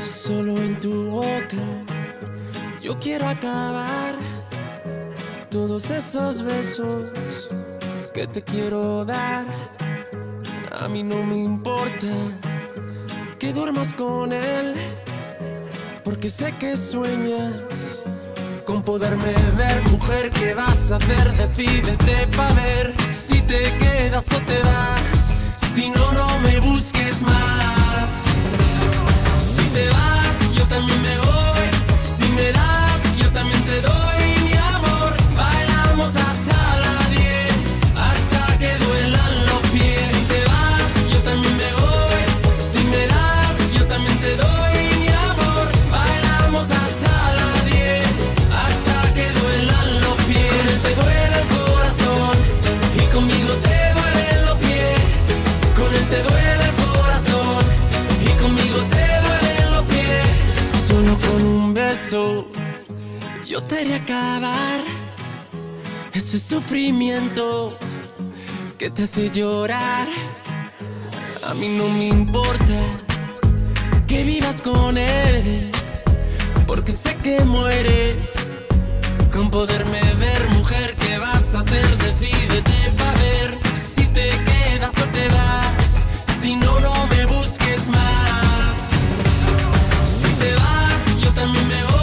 Solo en tu boca yo quiero acabar todos esos besos que te quiero dar a mí no me importa que duermas con él, porque sé que sueñas con poderme ver. Mujer, ¿qué vas a hacer? Decídete para ver si te quedas o te vas. Si no, no me busques más. Yo te acabar ese sufrimiento que te hace llorar. A mí no me importa que vivas con él, porque sé que mueres con poderme ver, mujer. ¿Qué vas a hacer? Decídete para ver si te quedas o te vas. Si no, no me busques más. Si te vas, yo también me voy.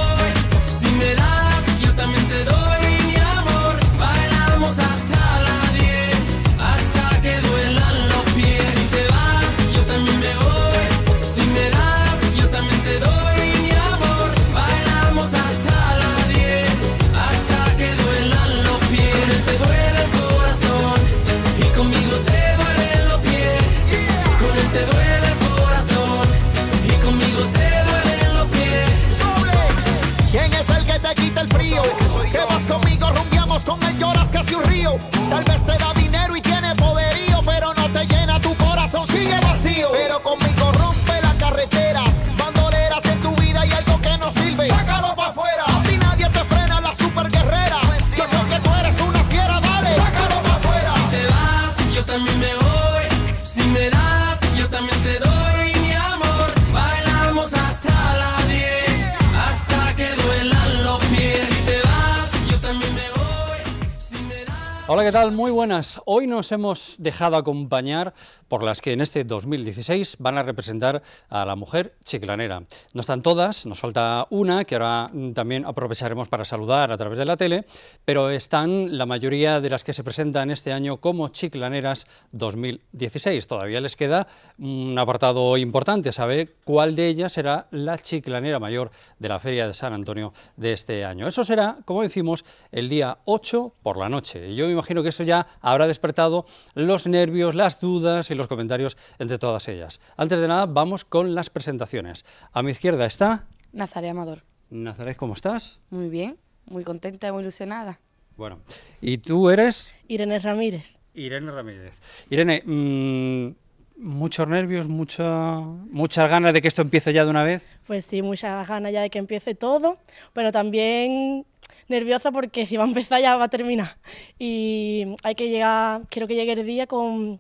Muy buenas. Hoy nos hemos dejado acompañar por las que en este 2016 van a representar a la mujer chiclanera. No están todas, nos falta una que ahora mm, también aprovecharemos para saludar a través de la tele, pero están la mayoría de las que se presentan este año como chiclaneras 2016. Todavía les queda un apartado importante, saber cuál de ellas será la chiclanera mayor de la Feria de San Antonio de este año. Eso será, como decimos, el día 8 por la noche. Yo me imagino que que eso ya habrá despertado los nervios, las dudas y los comentarios entre todas ellas. Antes de nada, vamos con las presentaciones. A mi izquierda está... nazaré Amador. Nazaré, ¿cómo estás? Muy bien, muy contenta, muy ilusionada. Bueno, ¿y tú eres? Irene Ramírez. Irene Ramírez. Irene, mm, muchos nervios, mucha, muchas ganas de que esto empiece ya de una vez. Pues sí, muchas ganas ya de que empiece todo, pero también nerviosa porque si va a empezar ya va a terminar. Y hay que llegar, quiero que llegue el día con,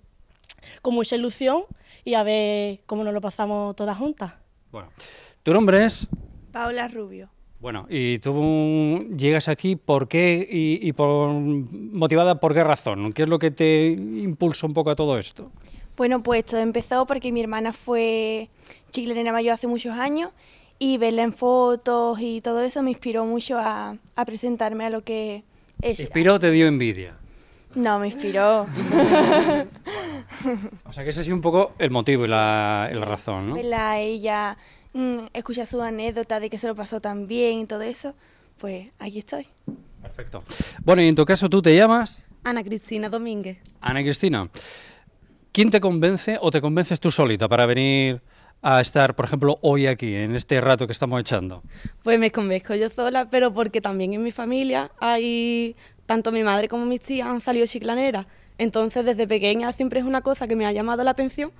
con mucha ilusión y a ver cómo nos lo pasamos todas juntas. Bueno, ¿tu nombre es? Paula Rubio. Bueno, y tú llegas aquí, ¿por qué y, por, motivada por qué razón? ¿Qué es lo que te impulsa un poco a todo esto? Bueno, pues todo empezó porque mi hermana fue chiclenera mayor hace muchos años y verla en fotos y todo eso me inspiró mucho a, presentarme a lo que ella. ¿Inspiró o te dio envidia? No, me inspiró. O sea que ese ha sido un poco el motivo y la, razón, ¿no? Verla ella, mm, escucha su anécdota de que se lo pasó tan bien y todo eso, pues aquí estoy. Perfecto. Bueno, y en tu caso tú te llamas... Ana Cristina Domínguez. Ana Cristina, ¿quién te convence o te convences tú solita para venir a estar, por ejemplo, hoy aquí, en este rato que estamos echando? Pues me convenzco yo sola, pero porque también en mi familia hay, tanto mi madre como mis tías han salido chiclaneras. Entonces, desde pequeña siempre es una cosa que me ha llamado la atención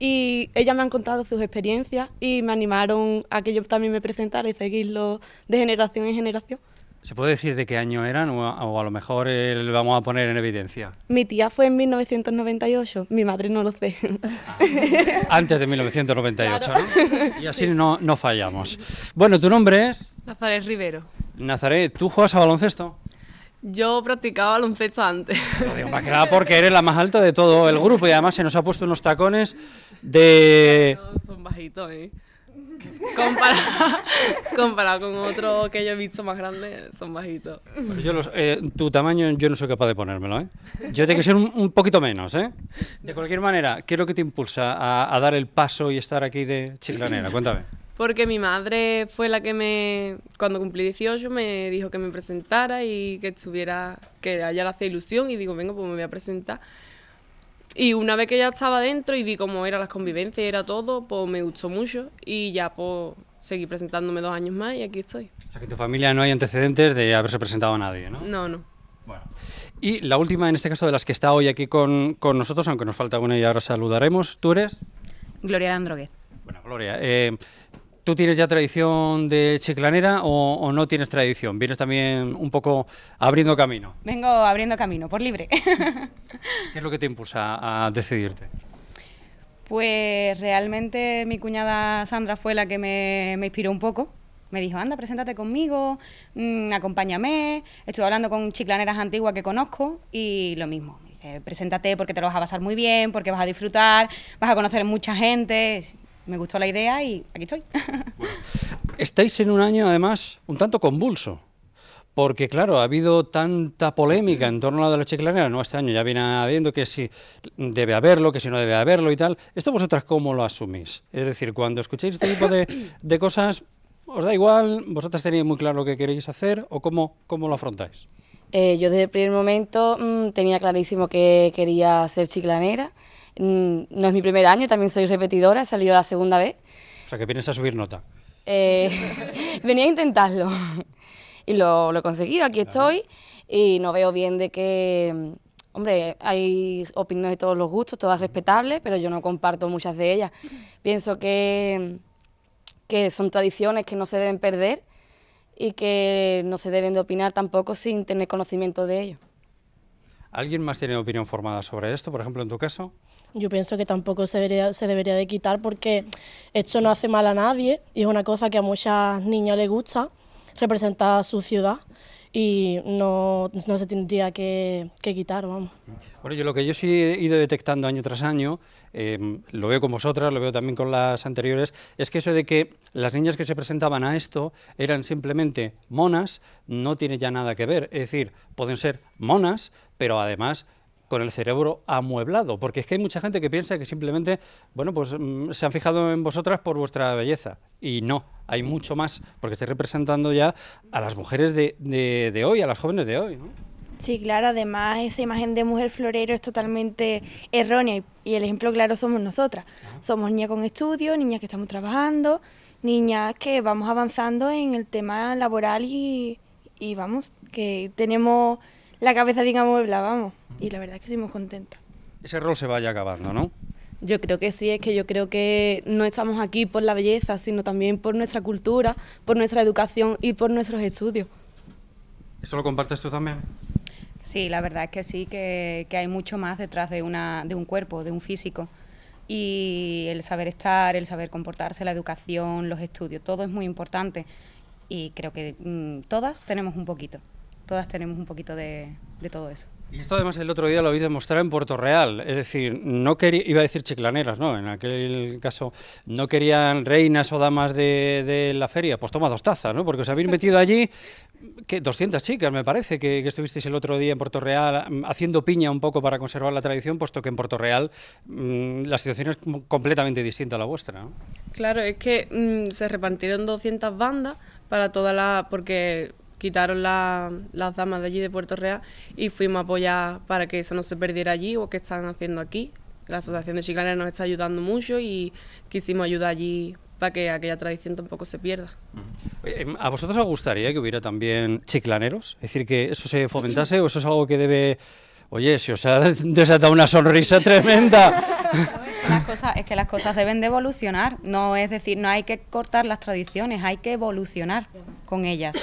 y ellas me han contado sus experiencias y me animaron a que yo también me presentara y seguirlo de generación en generación. ¿Se puede decir de qué año eran o a, lo mejor eh, vamos a poner en evidencia? Mi tía fue en 1998, mi madre no lo sé. Ah. Antes de 1998, ¿no? Y así no, no fallamos. Bueno, ¿tu nombre es? Nazaret Rivero. Nazaret, ¿tú juegas a baloncesto? Yo practicaba baloncesto antes. nada porque eres la más alta de todo el grupo y además se nos ha puesto unos tacones de... son bajitos, ¿eh? Comparado, con otro que yo he visto más grande, son bajitos. yo eh, tu tamaño yo no soy capaz de ponérmelo, ¿eh? Yo tengo que ser un, poquito menos, ¿eh? De cualquier manera, ¿qué es lo que te impulsa a, dar el paso y estar aquí de chiclanera? Cuéntame. Porque mi madre fue la que me, cuando cumplí 18, me dijo que me presentara y que estuviera, que allá la hace ilusión y digo, vengo, pues me voy a presentar. Y una vez que ya estaba dentro y vi cómo eran las convivencias y era todo, pues me gustó mucho y ya pues seguí presentándome dos años más y aquí estoy. O sea que en tu familia no hay antecedentes de haberse presentado a nadie, ¿no? No, no. Bueno. Y la última, en este caso, de las que está hoy aquí con, nosotros, aunque nos falta una y ahora saludaremos, ¿tú eres? Gloria Landroguet. Bueno, Gloria, eh, ¿Tú tienes ya tradición de chiclanera o, no tienes tradición? Vienes también un poco abriendo camino. Vengo abriendo camino, por libre. ¿Qué es lo que te impulsa a decidirte? Pues realmente mi cuñada Sandra fue la que me, inspiró un poco. Me dijo, anda, preséntate conmigo, mm, acompáñame. Estuve hablando con chiclaneras antiguas que conozco y lo mismo. Me dice, preséntate porque te lo vas a pasar muy bien, porque vas a disfrutar, vas a conocer mucha gente me gustó la idea y aquí estoy. estáis en un año además un tanto convulso. Porque claro, ha habido tanta polémica en torno a la de la chiclanera, no este año ya viene habiendo que si debe haberlo, que si no debe haberlo y tal. ¿Esto vosotras cómo lo asumís? Es decir, cuando escucháis este tipo de, cosas, ¿os da igual? ¿Vosotras tenéis muy claro lo que queréis hacer o cómo, cómo lo afrontáis? Eh, yo desde el primer momento mm, tenía clarísimo que quería ser chiclanera. Mm, no es mi primer año, también soy repetidora, he salido la segunda vez. O sea, que vienes a subir nota. Eh, venía a intentarlo y lo, he conseguido, aquí estoy y no veo bien de que, mm, hombre, hay opiniones de todos los gustos, todas respetables, pero yo no comparto muchas de ellas. Pienso que, mm, que son tradiciones que no se deben perder y que no se deben de opinar tampoco sin tener conocimiento de ello. ¿Alguien más tiene opinión formada sobre esto, por ejemplo, en tu caso? yo pienso que tampoco se debería, se debería de quitar porque esto no hace mal a nadie y es una cosa que a muchas niñas les gusta, representa su ciudad y no, se tendría que, quitar, vamos. Bueno, yo lo que yo sí he ido detectando año tras año, em, lo veo con vosotras, lo veo también con las anteriores, es que eso de que las niñas que se presentaban a esto eran simplemente monas, no tiene ya nada que ver. Es decir, pueden ser monas, pero además con el cerebro amueblado, porque es que hay mucha gente que piensa que simplemente, bueno, pues mm, se han fijado en vosotras por vuestra belleza, y no, hay mucho más, porque estoy representando ya a las mujeres de, de, hoy, a las jóvenes de hoy, ¿no? Sí, claro, además esa imagen de mujer florero es totalmente errónea y, el ejemplo claro somos nosotras. Somos niñas con estudios, niñas que estamos trabajando, niñas que vamos avanzando en el tema laboral y, y vamos, que tenemos la cabeza bien amueblada, vamos. Y la verdad es que estoy muy Ese rol se vaya acabando, ¿no? Yo creo que sí, es que yo creo que no estamos aquí por la belleza, sino también por nuestra cultura, por nuestra educación y por nuestros estudios. ¿Eso lo compartes tú también? Sí, la verdad es que sí, que, hay mucho más detrás de, un cuerpo, de un físico. Y el saber estar, el saber comportarse, la educación, los estudios, todo es muy importante. Y creo que mm, todas tenemos un poquito todas tenemos un poquito de, todo eso. Y esto además el otro día lo habéis demostrado en Puerto Real, es decir, no quería, iba a decir chiclaneras, ¿no? En aquel caso, no querían reinas o damas de, la feria, pues toma dos tazas, ¿no? Porque os habéis metido allí, que 200 chicas me parece que, estuvisteis el otro día en Puerto Real mm, haciendo piña un poco para conservar la tradición, puesto que en Puerto Real mm, la situación es completamente distinta a la vuestra, ¿no? Claro, es que mm, se repartieron 200 bandas para toda la... porque quitaron las damas de allí de Puerto Real y fuimos a apoyar para que eso no se perdiera allí o que están haciendo aquí. La Asociación de Chiclaneros nos está ayudando mucho y quisimos ayudar allí para que aquella tradición tampoco se pierda. Em, ¿A vosotros os gustaría que hubiera también chiclaneros? Es decir, que eso se fomentase o eso es algo que debe... Oye, si os ha desatado una sonrisa tremenda. cosas, es que las cosas deben de evolucionar, no es decir, no hay que cortar las tradiciones, hay que evolucionar con ellas.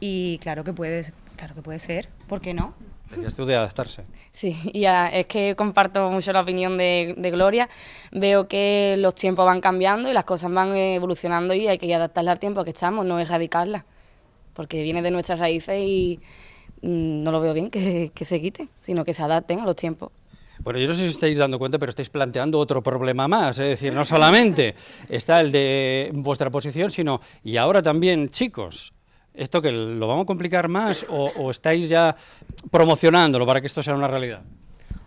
Y claro que puede, claro que puede ser, ¿por qué no? Decías tú de adaptarse. Sí, y es que comparto mucho la opinión de, Gloria. Veo que los tiempos van cambiando y las cosas van evolucionando y hay que adaptarlas al tiempo que estamos, no erradicarlas, porque viene de nuestras raíces y mm, no lo veo bien que, que se quite, sino que se adapten a los tiempos. Bueno, yo no sé si estáis dando cuenta, pero estáis planteando otro problema más, es decir, no solamente está el de vuestra posición, sino, y ahora también, chicos, ¿esto que lo vamos a complicar más o, estáis ya promocionándolo para que esto sea una realidad?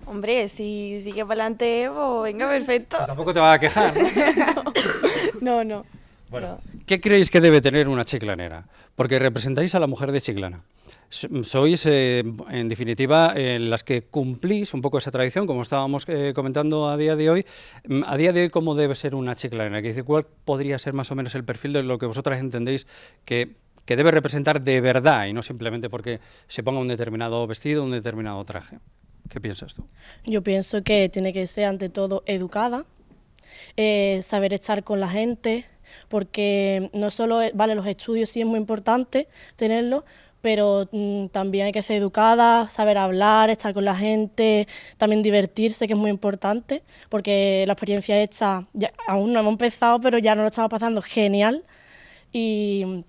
Hombre, si sigue para adelante venga, perfecto. tampoco te va a quejar. no, no. Bueno, ¿qué creéis que debe tener una chiclanera? Porque representáis a la mujer de Chiclana sois, eh, en definitiva, en eh, las que cumplís un poco esa tradición, como estábamos eh, comentando a día de hoy. Mm, a día de hoy, ¿cómo debe ser una chiclana? Que dice, ¿cuál podría ser más o menos el perfil de lo que vosotras entendéis que, debe representar de verdad y no simplemente porque se ponga un determinado vestido, un determinado traje? ¿Qué piensas tú? Yo pienso que tiene que ser, ante todo, educada, saber estar con la gente, porque no solo, vale, los estudios sí es muy importante tenerlos pero mm, también hay que ser educada, saber hablar, estar con la gente, también divertirse, que es muy importante, porque la experiencia hecha, aún no hemos empezado, pero ya nos lo estamos pasando genial. Y,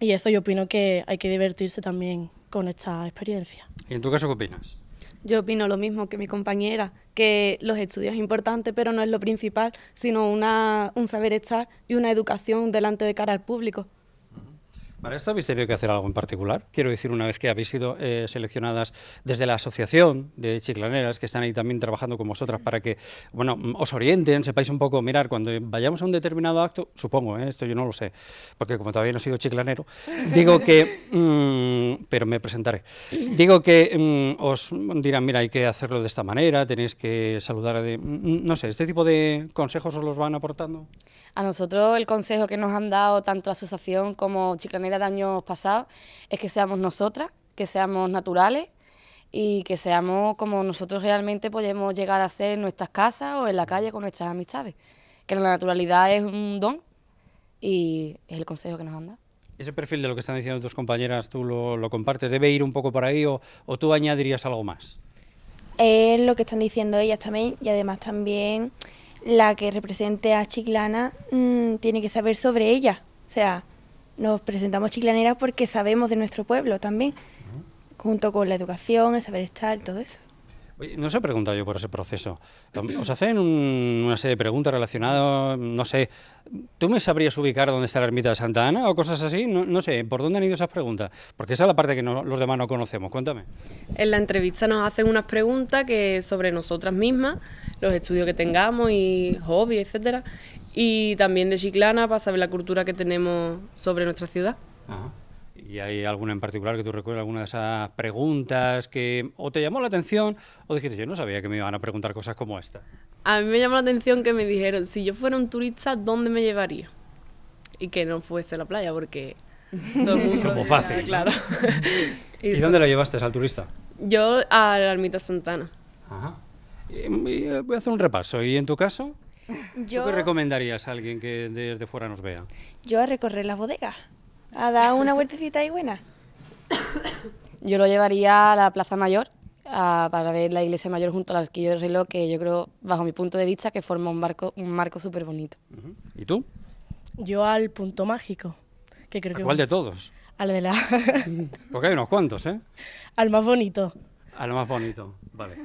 eso yo opino que hay que divertirse también con esta experiencia. ¿Y en tu caso qué opinas? Yo opino lo mismo que mi compañera, que los estudios es importante, pero no es lo principal, sino un saber estar y una educación delante de cara al público. ¿Para esto habéis tenido que hacer algo en particular? Quiero decir, una vez que habéis sido eh, seleccionadas desde la asociación de chiclaneras, que están ahí también trabajando con vosotras para que, bueno, mm, os orienten, sepáis un poco, mirar, cuando vayamos a un determinado acto, supongo, ¿eh? esto yo no lo sé, porque como todavía no he sido chiclanero, digo que, mm, pero me presentaré, digo que mm, os dirán, mira, hay que hacerlo de esta manera, tenéis que saludar, de, no sé, ¿este tipo de consejos os los van aportando? A nosotros el consejo que nos han dado tanto la asociación como chiclaneras de años pasados es que seamos nosotras, que seamos naturales y que seamos como nosotros realmente podemos llegar a ser en nuestras casas o en la calle con nuestras amistades. Que la naturalidad es un don y es el consejo que nos han Ese perfil de lo que están diciendo tus compañeras, ¿tú lo, compartes? ¿Debe ir un poco por ahí o, tú añadirías algo más? Es lo que están diciendo ellas también y además también la que represente a Chiclana mm, tiene que saber sobre ella. O sea, nos presentamos chiclaneras porque sabemos de nuestro pueblo también, junto con la educación, el saber estar, todo eso. no os he preguntado yo por ese proceso. Os hacen una serie de preguntas relacionadas, no sé, ¿tú me sabrías ubicar dónde está la ermita de Santa Ana o cosas así? No, no sé, ¿por dónde han ido esas preguntas? Porque esa es la parte que los demás no conocemos, cuéntame. En la entrevista nos hacen unas preguntas que sobre nosotras mismas, los estudios que tengamos y hobbies, etcétera, y también de Chiclana para saber la cultura que tenemos sobre nuestra ciudad. Ajá. ¿Y hay alguna en particular que tú recuerdas, alguna de esas preguntas que o te llamó la atención o dijiste, yo no sabía que me iban a preguntar cosas como esta? A mí me llamó la atención que me dijeron, si yo fuera un turista, ¿dónde me llevaría? Y que no fuese a la playa, porque todo el mundo... fácil. Claro. ¿Y, dónde lo llevaste al turista? Yo a la Ermita Santana. Ajá. Eh, voy a hacer un repaso. ¿Y en tu caso? Yo, qué recomendarías a alguien que desde fuera nos vea? Yo a recorrer las bodegas, a dar una vueltecita ahí buena. Yo lo llevaría a la Plaza Mayor para ver la iglesia mayor junto al arquillo del reloj, que yo creo, bajo mi punto de vista, que forma un, barco, un marco súper bonito. ¿Y tú? Yo al punto mágico, que creo que... de todos? Al de la... Porque hay unos cuantos, ¿eh? Al más bonito. Al más bonito, vale.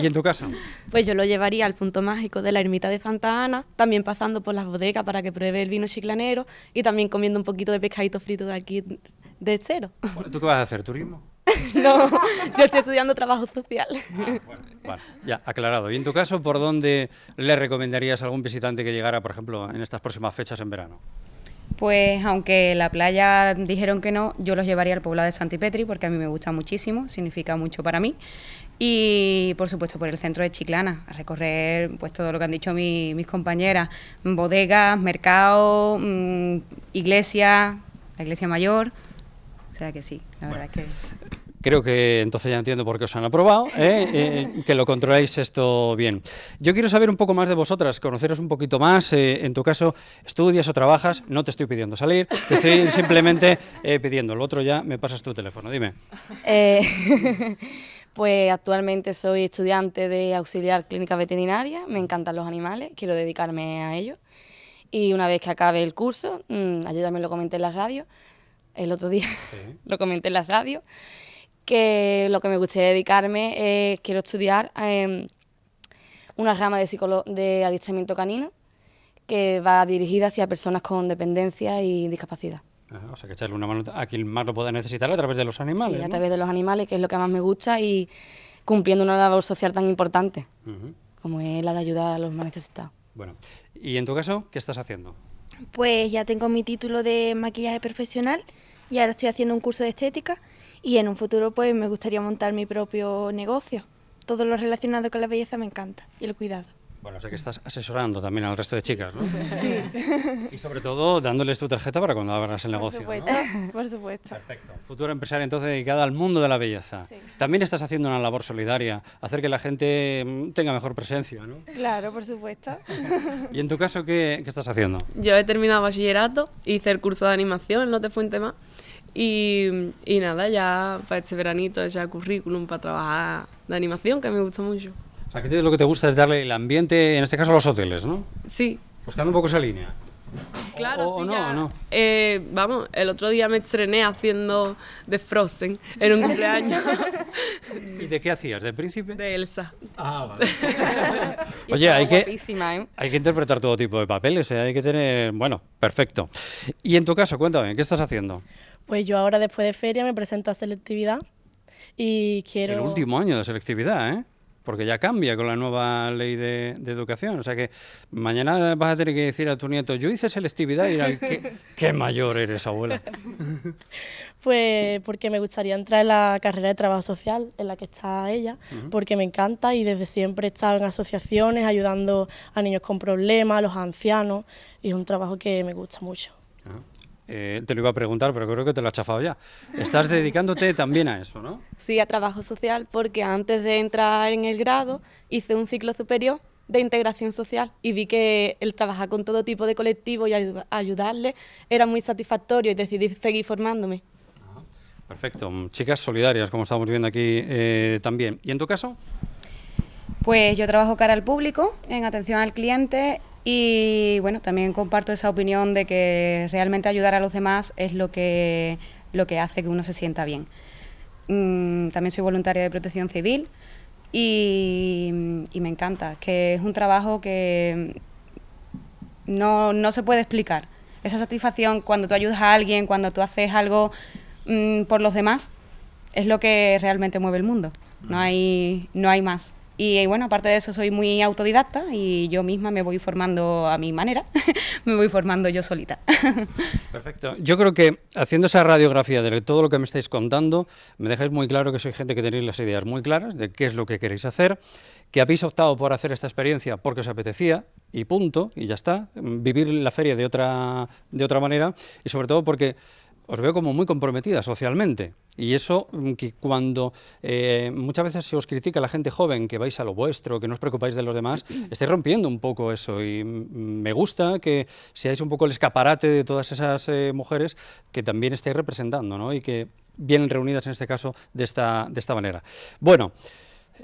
¿Y en tu casa? Pues yo lo llevaría al punto mágico de la ermita de Santa Ana, también pasando por las bodegas para que pruebe el vino chiclanero y también comiendo un poquito de pescadito frito de aquí de cero. ¿Tú qué vas a hacer? ¿Turismo? no, yo estoy estudiando trabajo social. Ah, bueno, ya, aclarado. ¿Y en tu caso, por dónde le recomendarías a algún visitante que llegara, por ejemplo, en estas próximas fechas en verano? Pues aunque la playa dijeron que no, yo los llevaría al poblado de Santipetri porque a mí me gusta muchísimo, significa mucho para mí y por supuesto por el centro de Chiclana, a recorrer pues todo lo que han dicho mis compañeras, bodegas, mercado, mm, iglesia, la iglesia mayor, o sea que sí, la verdad es que... Creo que entonces ya entiendo por qué os han aprobado, ¿eh? Eh, eh, que lo controláis esto bien. Yo quiero saber un poco más de vosotras, conoceros un poquito más. en tu caso, estudias o trabajas, no te estoy pidiendo salir, te estoy simplemente pidiendo. El otro ya me pasas tu teléfono, dime. Pues actualmente soy estudiante de auxiliar clínica veterinaria, me encantan los animales, quiero dedicarme a ellos. Y una vez que acabe el curso, mm, ayer también lo comenté en la radio, el otro día lo comenté en la radio, que lo que me gustaría dedicarme es, quiero estudiar em, una rama de, de adiestramiento canino que va dirigida hacia personas con dependencia y discapacidad o sea, que echarle una mano a quien más lo pueda necesitar a través de los animales. Sí, a través de los animales, que es lo que más me gusta, y cumpliendo una labor social tan importante como es la de ayudar a los más necesitados. Bueno, ¿y en tu caso qué estás haciendo? Pues ya tengo mi título de maquillaje profesional y ahora estoy haciendo un curso de estética y en un futuro pues me gustaría montar mi propio negocio. Todo lo relacionado con la belleza me encanta y el cuidado. Bueno, sé que estás asesorando también al resto de chicas, ¿no? Sí. Y sobre todo dándoles tu tarjeta para cuando abras el negocio. Por supuesto, por supuesto. Perfecto. Futura empresaria entonces dedicada al mundo de la belleza. Sí. También estás haciendo una labor solidaria, hacer que la gente mm, tenga mejor presencia, ¿no? Claro, por supuesto. ¿Y en tu caso qué, estás haciendo? Yo he terminado bachillerato, hice el curso de animación no te te un y, y nada, ya para este veranito ya currículum para trabajar de animación que me gusta mucho. O sea, que lo que te gusta es darle el ambiente, en este caso a los hoteles, ¿no? Sí. Buscando un poco esa línea. Claro, sí. No. Eh, vamos, el otro día me estrené haciendo The Frozen en un cumpleaños. ¿Y de qué hacías? ¿De príncipe? De Elsa. Ah, vale. Oye, hay que, ¿eh? hay que interpretar todo tipo de papeles, ¿eh? hay que tener. Bueno, perfecto. Y en tu caso, cuéntame, ¿qué estás haciendo? Pues yo ahora, después de feria, me presento a selectividad y quiero. El último año de selectividad, ¿eh? porque ya cambia con la nueva ley de, educación. O sea que mañana vas a tener que decir a tu nieto, yo hice selectividad y dirán, ¿qué, mayor eres, abuela? Pues porque me gustaría entrar en la carrera de trabajo social en la que está ella, porque me encanta y desde siempre he estado en asociaciones ayudando a niños con problemas, a los ancianos, y es un trabajo que me gusta mucho. Ah. Eh, te lo iba a preguntar, pero creo que te lo has chafado ya. Estás dedicándote también a eso, ¿no? Sí, a trabajo social, porque antes de entrar en el grado hice un ciclo superior de integración social y vi que el trabajar con todo tipo de colectivo y ayudarle era muy satisfactorio y decidí seguir formándome. Ah, perfecto, chicas solidarias, como estamos viendo aquí eh, también. ¿Y en tu caso? Pues yo trabajo cara al público, en atención al cliente y bueno, también comparto esa opinión de que realmente ayudar a los demás es lo que, hace que uno se sienta bien. Mm, también soy voluntaria de protección civil mm, y, me encanta, que es un trabajo que no, se puede explicar. Esa satisfacción cuando tú ayudas a alguien, cuando tú haces algo mm, por los demás, es lo que realmente mueve el mundo. no hay más. Y, bueno, aparte de eso soy muy autodidacta y yo misma me voy formando a mi manera, me voy formando yo solita. Perfecto. Yo creo que haciendo esa radiografía de todo lo que me estáis contando, me dejáis muy claro que soy gente que tenéis las ideas muy claras de qué es lo que queréis hacer, que habéis optado por hacer esta experiencia porque os apetecía y punto, y ya está, vivir la feria de otra, de otra manera y sobre todo porque os veo como muy comprometida socialmente. Y eso mm, que cuando eh, muchas veces se os critica la gente joven que vais a lo vuestro, que no os preocupáis de los demás, estáis rompiendo un poco eso. Y mm, mm, me gusta que seáis un poco el escaparate de todas esas eh, mujeres que también estáis representando, ¿no? Y que vienen reunidas en este caso de esta, de esta manera. Bueno,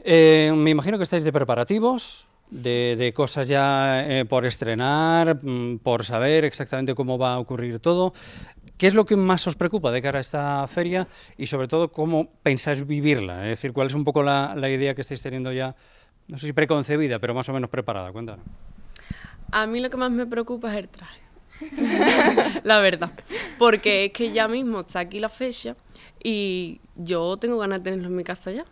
eh, me imagino que estáis de preparativos. De, cosas ya por estrenar, por saber exactamente cómo va a ocurrir todo. ¿Qué es lo que más os preocupa de cara a esta feria y sobre todo cómo pensáis vivirla? Es decir, ¿cuál es un poco la, idea que estáis teniendo ya, no sé si preconcebida, pero más o menos preparada? Cuéntanos. A mí lo que más me preocupa es el traje. la verdad. Porque es que ya mismo está aquí la fecha y yo tengo ganas de tenerlo en mi casa ya.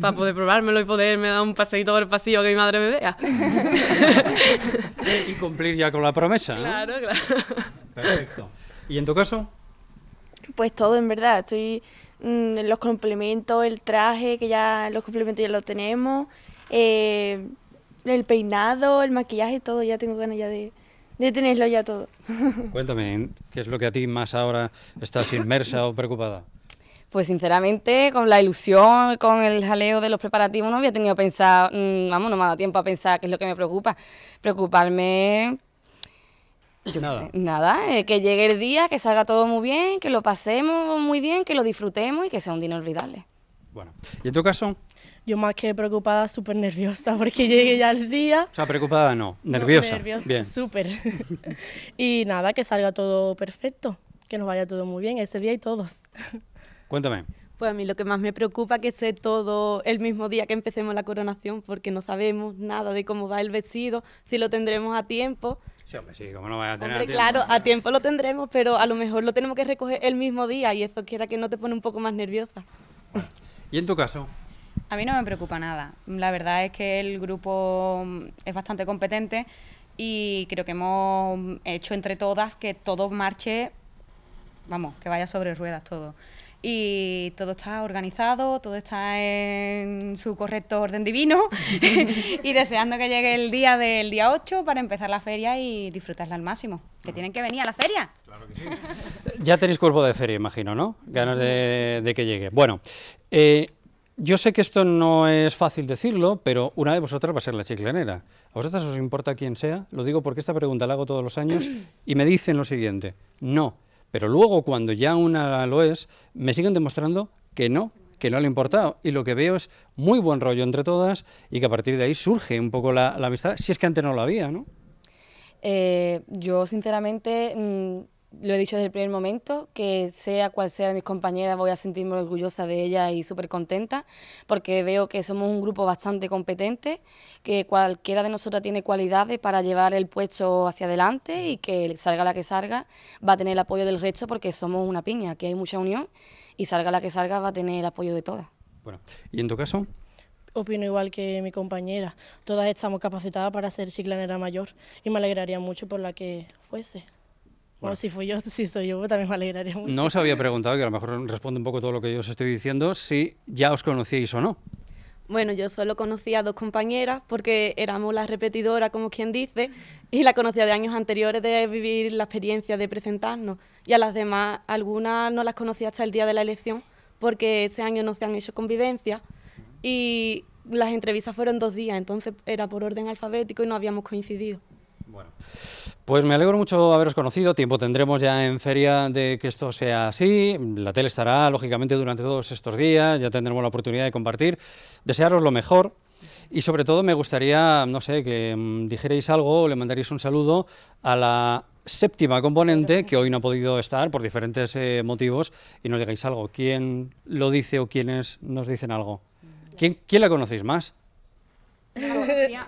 Para poder probármelo y poderme dar un paseíto por el pasillo que mi madre me vea. y cumplir ya con la promesa. Claro, claro. Perfecto. ¿Y en tu caso? Pues todo, en verdad. Estoy mm, los complementos, el traje, que ya los complementos ya los tenemos, eh, el peinado, el maquillaje, todo. Ya tengo ganas ya de, tenerlo ya todo. Cuéntame, ¿qué es lo que a ti más ahora estás inmersa o preocupada? Pues sinceramente, con la ilusión, con el jaleo de los preparativos, no había tenido pensado, mm, vamos, no me ha dado tiempo a pensar qué es lo que me preocupa. Preocuparme nada. Eh, que llegue el día, que salga todo muy bien, que lo pasemos muy bien, que lo disfrutemos y que sea un día inolvidable. Bueno, ¿y en tu caso? Yo más que preocupada, súper nerviosa, porque llegue ya el día. O sea, preocupada no, nerviosa. bien. Súper. y nada, que salga todo perfecto, que nos vaya todo muy bien ese día y todos. Cuéntame. Pues a mí lo que más me preocupa es que sea todo el mismo día que empecemos la coronación, porque no sabemos nada de cómo va el vestido, si lo tendremos a tiempo. Sí, hombre, sí, ¿cómo no vaya a tener a tiempo? claro, a tiempo lo tendremos, pero a lo mejor lo tenemos que recoger el mismo día y eso quiera que no te pone un poco más nerviosa. ¿Y en tu caso? A mí no me preocupa nada. La verdad es que el grupo mm, es bastante competente y creo que hemos hecho entre todas que todo marche, vamos, que vaya sobre ruedas todo y todo está organizado, todo está en su correcto orden divino y deseando que llegue el día del día 8 para empezar la feria y disfrutarla al máximo. Que tienen que venir a la feria. ya tenéis cuerpo de feria, imagino, ¿no? Ganas de, que llegue. Bueno, eh, yo sé que esto no es fácil decirlo, pero una de vosotras va a ser la chiclanera. ¿A vosotras os importa quién sea? Lo digo porque esta pregunta la hago todos los años y me dicen lo siguiente. No pero luego, cuando ya una lo es, me siguen demostrando que no, que no le ha importado. Y lo que veo es muy buen rollo entre todas y que a partir de ahí surge un poco la, amistad, si es que antes no lo había, ¿no? Eh, yo, sinceramente, mm, lo he dicho desde el primer momento, que sea cual sea de mis compañeras, voy a sentirme orgullosa de ella y súper contenta, porque veo que somos un grupo bastante competente, que cualquiera de nosotras tiene cualidades para llevar el puesto hacia adelante y que salga la que salga, va a tener el apoyo del resto porque somos una piña, que hay mucha unión y salga la que salga va a tener el apoyo de todas. Bueno, ¿y en tu caso? opino igual que mi compañera. Todas estamos capacitadas para ser ciclanera mayor y me alegraría mucho por la que fuese. Bueno, si fui yo, si estoy yo, también me alegraría mucho. No os había preguntado, que a lo mejor responde un poco todo lo que yo os estoy diciendo, si ya os conocíais o no. Bueno, yo solo conocía a dos compañeras porque éramos las repetidora, como quien dice, y la conocía de años anteriores de vivir la experiencia de presentarnos. Y a las demás, algunas no las conocía hasta el día de la elección porque ese año no se han hecho convivencia y las entrevistas fueron dos días, entonces era por orden alfabético y no habíamos coincidido. Bueno. Pues me alegro mucho haberos conocido, tiempo tendremos ya en feria de que esto sea así, la tele estará lógicamente durante todos estos días, ya tendremos la oportunidad de compartir, desearos lo mejor y sobre todo me gustaría, no sé, que mm, dijerais algo, le mandaréis un saludo a la séptima componente que hoy no ha podido estar por diferentes eh, motivos y nos digáis algo, ¿quién lo dice o quiénes nos dicen algo? ¿Quién, ¿Quién la conocéis más?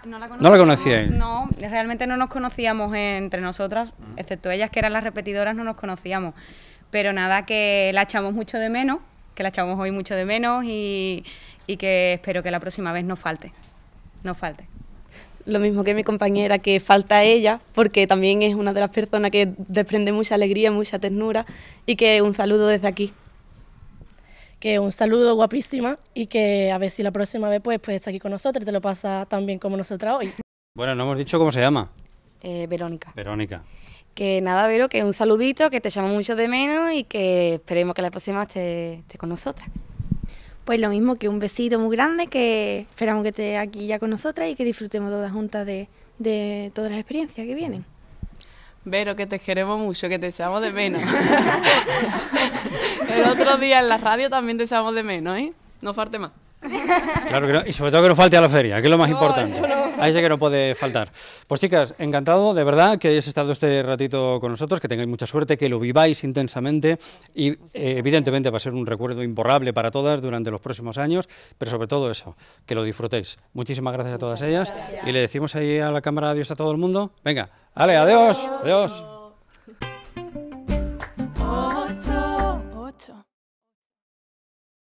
no la, conocía. No, realmente no nos conocíamos entre nosotras, excepto ellas que eran las repetidoras, no nos conocíamos. Pero nada, que la echamos mucho de menos, que la echamos hoy mucho de menos y, que espero que la próxima vez nos falte. No falte lo mismo que mi compañera, que falta ella, porque también es una de las personas que desprende mucha alegría, mucha ternura, y que un saludo desde aquí que un saludo guapísima y que a ver si la próxima vez pues puedes estar aquí con nosotros, te lo pasa tan bien como nosotras hoy. Bueno, no hemos dicho cómo se llama. Eh, Verónica. Verónica. Que nada, Vero, que un saludito, que te llamo mucho de menos y que esperemos que la próxima esté, con nosotras. Pues lo mismo que un besito muy grande, que esperamos que esté aquí ya con nosotras y que disfrutemos todas juntas de, de todas las experiencias que vienen. Vero, que te queremos mucho, que te echamos de menos. El otro día en la radio también te echamos de menos, ¿eh? No falte más. Claro que no, y sobre todo que no falte a la feria, que es lo más importante. Ahí sí que no puede faltar. Pues chicas, encantado de verdad que hayáis estado este ratito con nosotros, que tengáis mucha suerte, que lo viváis intensamente y eh, evidentemente va a ser un recuerdo imborrable para todas durante los próximos años, pero sobre todo eso, que lo disfrutéis. Muchísimas gracias a todas ellas y le decimos ahí a la cámara adiós a todo el mundo. Venga, ale, adiós. adiós.